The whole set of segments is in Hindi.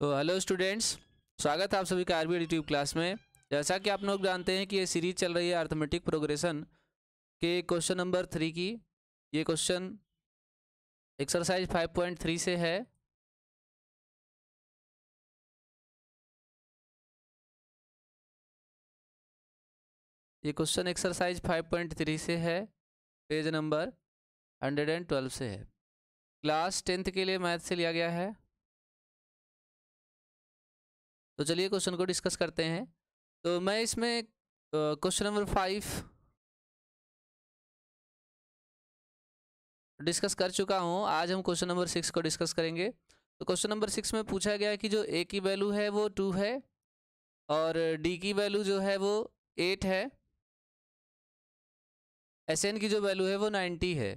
तो हेलो स्टूडेंट्स स्वागत है आप सभी का आरबी यूट्यूब क्लास में जैसा कि आप लोग जानते हैं कि ये सीरीज चल रही है अर्थमेटिक प्रोग्रेशन के क्वेश्चन नंबर थ्री की ये question exercise five point three से है ये question exercise five point three से है page number hundred and twelve से है क्लास टेंथ के लिए मैथ से लिया गया है तो चलिए क्वेश्चन को डिस्कस करते हैं तो मैं इसमें क्वेश्चन नंबर फाइव डिस्कस कर चुका हूँ आज हम क्वेश्चन नंबर सिक्स को डिस्कस करेंगे तो क्वेश्चन नंबर सिक्स में पूछा गया है कि जो ए की वैल्यू है वो टू है और डी की वैल्यू जो है वो एट है एस एन की जो वैल्यू है वो नाइन्टी है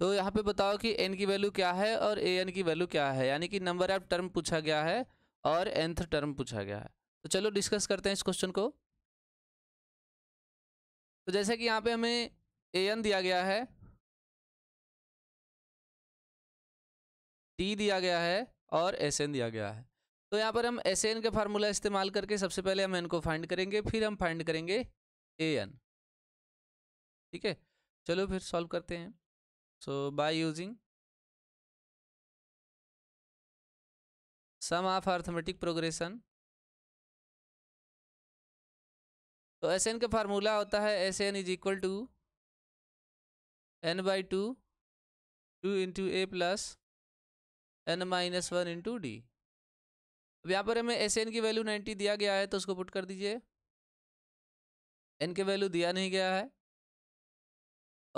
तो यहाँ पे बताओ कि एन की वैल्यू क्या है और ए एन की वैल्यू क्या है यानी कि नंबर ऑफ टर्म पूछा गया है और nth टर्म पूछा गया है तो चलो डिस्कस करते हैं इस क्वेश्चन को तो जैसे कि यहाँ पे हमें ए एन दिया गया है टी दिया गया है और एस एन दिया गया है तो यहाँ पर हम एस एन का फार्मूला इस्तेमाल करके सबसे पहले हम एन को फाइंड करेंगे फिर हम फाइंड करेंगे ए एन ठीक है चलो फिर सॉल्व करते हैं so by using sum of arithmetic progression तो एस एन का फार्मूला होता है S N is equal to N by two two into A plus N minus one into D अब यहाँ पर हमें एस एन की वैल्यू नाइन्टी दिया गया है तो उसको पुट कर दीजिए एन के वैल्यू दिया नहीं गया है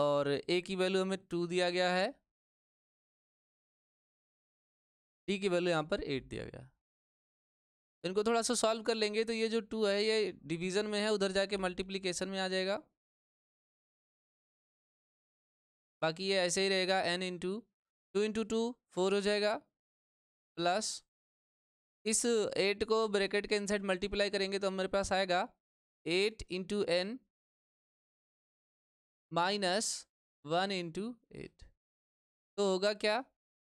और ए की वैल्यू हमें टू दिया गया है टी की वैल्यू यहाँ पर एट दिया गया इनको थोड़ा सा सॉल्व कर लेंगे तो ये जो टू है ये डिवीज़न में है उधर जाके मल्टीप्लीकेशन में आ जाएगा बाकी ये ऐसे ही रहेगा N into two into two four हो जाएगा प्लस इस एट को ब्रैकेट के इनसाइड मल्टीप्लाई करेंगे तो हमारे पास आएगा eight into N minus one into eight तो होगा क्या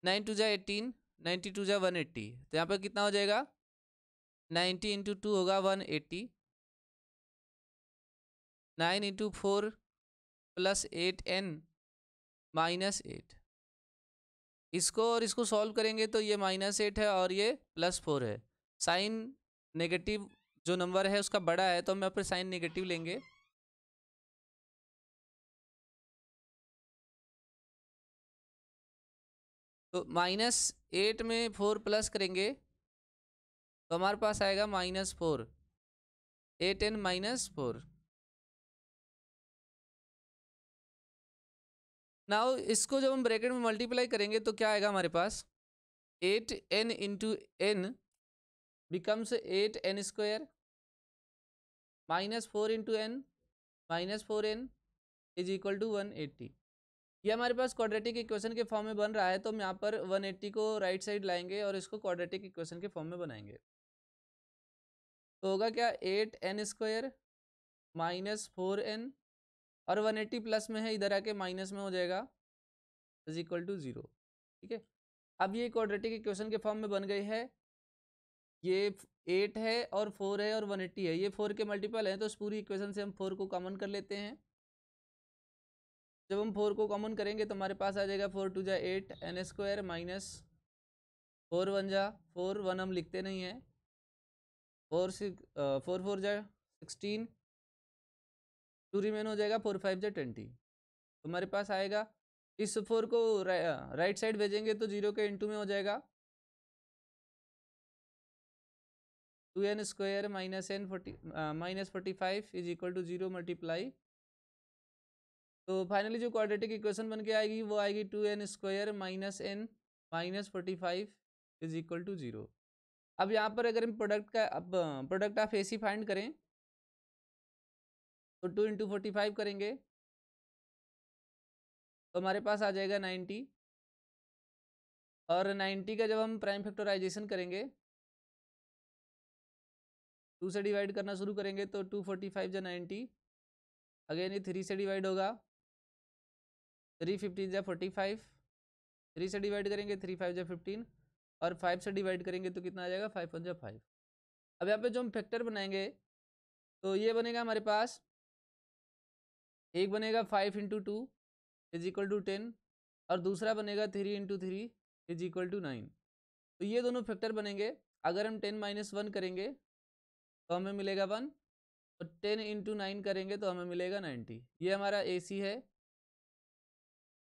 नाइन टू जाए एटीन नाइन्टी टू जा वन एट्टी तो यहाँ पर कितना हो जाएगा नाइन्टी इंटू टू होगा one eighty nine into four plus eight N minus eight इसको और इसको सॉल्व करेंगे तो ये माइनस एट है और ये प्लस फोर है साइन नेगेटिव जो नंबर है उसका बड़ा है तो हम यहाँ पर साइन नेगेटिव लेंगे तो माइनस एट में फोर प्लस करेंगे तो हमारे पास आएगा minus four eight N minus four now इसको जब हम ब्रैकेट में मल्टीप्लाई करेंगे तो क्या आएगा हमारे पास eight N into N becomes eight N square minus four into N minus four N is equal to one eighty ये हमारे पास क्वाड्रेटिक इक्वेशन के फॉर्म में बन रहा है तो हम यहाँ पर 180 को राइट साइड लाएंगे और इसको क्वाड्रेटिक इक्वेशन के फॉर्म में बनाएंगे तो होगा क्या eight N square minus four N और 180 प्लस में है इधर आके माइनस में हो जाएगा इज इक्वल टू ज़ीरो ठीक है अब ये क्वाड्रेटिक इक्वेशन के फॉर्म में बन गई है ये एट है और फोर है और वन एट्टी है ये फोर के मल्टीपल हैं तो इस पूरी इक्वेशन से हम फोर को कॉमन कर लेते हैं जब हम फोर को कॉमन करेंगे तो हमारे पास आ जाएगा फोर टू जा eight N square minus four one जा फोर वन हम लिखते नहीं हैं फोर सिक्स फोर फोर जा सिक्सटीन टू रिमेन हो जाएगा फोर फाइव जा ट्वेंटी तो हमारे पास आएगा इस फोर को रा, राइट साइड भेजेंगे तो जीरो के इंटू में हो जाएगा two N square minus N forty minus forty five is equal to zero multiply तो फाइनली जो क्वाड्रेटिक इक्वेशन बन के आएगी वो आएगी two N square minus N minus forty five is equal to zero अब यहाँ पर अगर हम प्रोडक्ट का अब product of A C find करें तो टू इंटू फोर्टी फाइव करेंगे तो हमारे पास आ जाएगा नाइन्टी और नाइन्टी का जब हम प्राइम फैक्टराइजेशन करेंगे टू से डिवाइड करना शुरू करेंगे तो टू फोर्टी फाइव जो नाइन्टी अगेन ये थ्री से डिवाइड होगा थ्री फिफ्टीन जै फोर्टी फाइव थ्री से डिवाइड करेंगे थ्री फाइव जै फिफ्टीन और फाइव से डिवाइड करेंगे तो कितना आ जाएगा फाइव वन जै फाइव अब यहाँ पे जो हम फैक्टर बनाएंगे तो ये बनेगा हमारे पास एक बनेगा five into two is equal to ten और दूसरा बनेगा three into three is equal to nine तो ये दोनों फैक्टर बनेंगे अगर हम टेन माइनस वन करेंगे तो हमें मिलेगा वन और टेन इंटू नाइन करेंगे तो हमें मिलेगा नाइन्टी ये हमारा ए सी है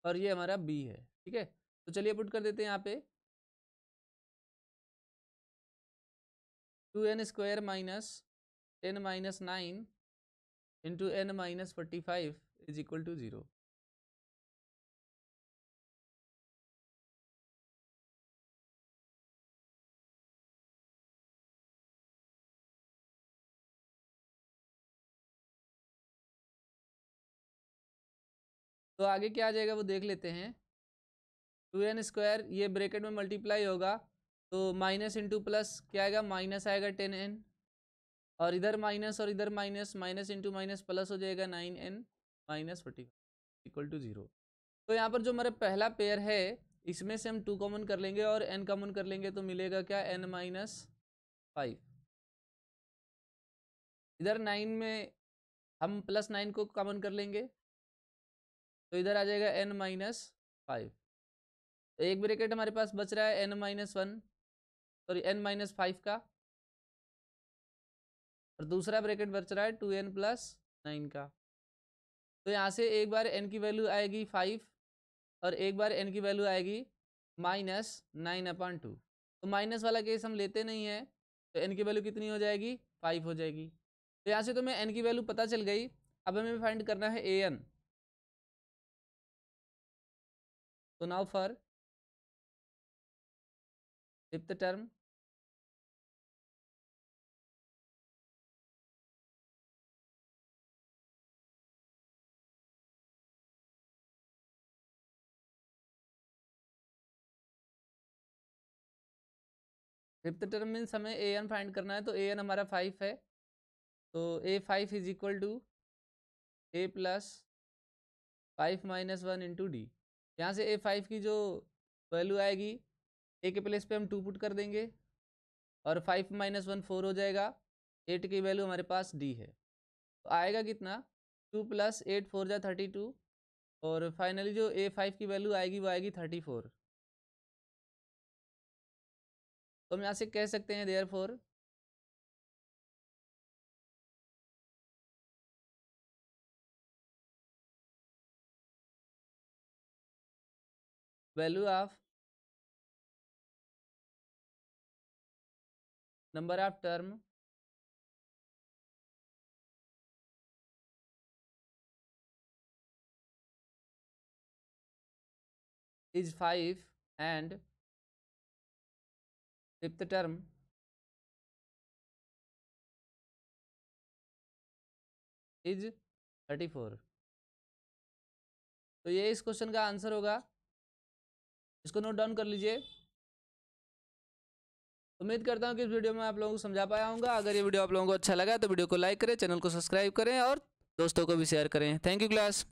और ये हमारा बी है ठीक है तो चलिए पुट कर देते हैं यहाँ पे two N square minus N minus nine into N minus forty five is equal to zero तो आगे क्या आ जाएगा वो देख लेते हैं टू एन स्क्वायर ये ब्रेकेट में मल्टीप्लाई होगा तो माइनस इंटू प्लस क्या आएगा माइनस आएगा टेन एन और इधर माइनस और इधर minus minus into minus plus हो जाएगा nine N minus forty equal to zero तो यहाँ पर जो हमारा पहला पेयर है इसमें से हम टू कॉमन कर लेंगे और एन कॉमन कर लेंगे तो मिलेगा क्या एन माइनस फाइव इधर नाइन में हम प्लस नाइन को कॉमन कर लेंगे तो इधर आ जाएगा एन माइनस फाइव तो एक ब्रेकेट हमारे पास बच रहा है N minus one sorry N minus five का और दूसरा ब्रेकेट बच रहा है टू एन प्लस नाइन का तो यहाँ से एक बार एन की वैल्यू आएगी फाइव और एक बार एन की वैल्यू आएगी माइनस नाइन अपॉन टू तो माइनस वाला केस हम लेते नहीं हैं तो एन की वैल्यू कितनी हो जाएगी फाइव हो जाएगी तो यहाँ से तो मैं एन की वैल्यू पता चल गई अब हमें फाइंड करना है A N so now for fifth term fifth term means हमें ए एन फाइंड करना है तो ए एन हमारा फाइव है तो A five is equal to A plus five minus one into D यहाँ से ए फाइव की जो वैल्यू आएगी ए के प्लेस पे हम टू पुट कर देंगे और फाइव माइनस वन फोर हो जाएगा एट की वैल्यू हमारे पास डी है तो आएगा कितना टू प्लस एट फोर जा थर्टी टू और फाइनली जो ए फाइव की वैल्यू आएगी वो आएगी थर्टी फोर तो हम यहाँ से कह सकते हैं therefore value of number of term is five and fifth term is thirty four तो ये इस क्वेश्चन का आंसर होगा इसको नोट डाउन कर लीजिए उम्मीद करता हूँ कि इस वीडियो में आप लोगों को समझा पाया होगा अगर ये वीडियो आप लोगों को अच्छा लगा तो वीडियो को लाइक करें चैनल को सब्सक्राइब करें और दोस्तों को भी शेयर करें थैंक यू क्लास